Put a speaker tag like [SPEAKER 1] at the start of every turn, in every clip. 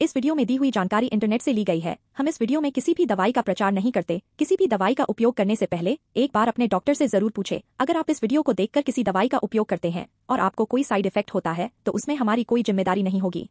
[SPEAKER 1] इस वीडियो में दी हुई जानकारी इंटरनेट से ली गई है हम इस वीडियो में किसी भी दवाई का प्रचार नहीं करते किसी भी दवाई का उपयोग करने से पहले एक बार अपने डॉक्टर से जरूर पूछे अगर आप इस वीडियो को देखकर किसी दवाई का उपयोग करते हैं और आपको कोई साइड इफेक्ट होता है तो उसमें हमारी कोई जिम्मेदारी नहीं होगी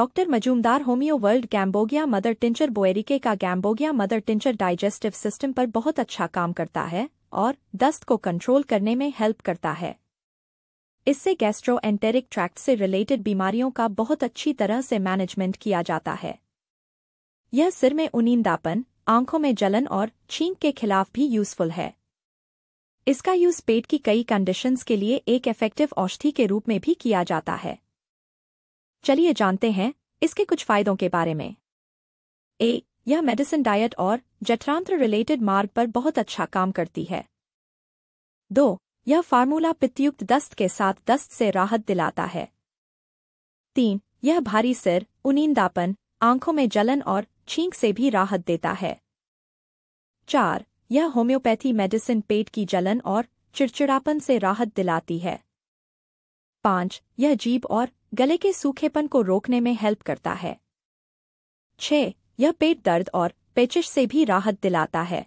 [SPEAKER 1] doctor Majumdar homeo world gambogia mother tincture Boericke का gambogia mother tincture digestive system पर बहुत अच्छा काम करता है और दस्त को कंट्रोल करने में हेल्प करता है इससे गैस्ट्रो एंटेरिक ट्रैक्ट से रिलेटेड बीमारियों का बहुत अच्छी तरह से मैनेजमेंट किया जाता है यह सिर में उनींदापन आंखों में जलन और छींक के खिलाफ भी यूजफुल है इसका यूज पेट की कई कंडीशंस के लिए एक इफेक्टिव औषधि के रूप में भी किया जाता है चलिए जानते हैं इसके कुछ फायदों के बारे में ए यह मेडिसिन डाइट और जठरांत्र रिलेटेड मार्ग पर बहुत अच्छा काम करती है दो यह फार्मूला पित्तयुक्त दस्त के साथ दस्त से राहत दिलाता है तीन यह भारी सिर उनींदापन आंखों में जलन और छींक से भी राहत देता है चार यह होम्योपैथी मेडिसिन पेट की जलन और चिड़चिड़ापन से राहत दिलाती है पाँच यह जीभ और गले के सूखेपन को रोकने में हेल्प करता है छह यह पेट दर्द और पेचिश से भी राहत दिलाता है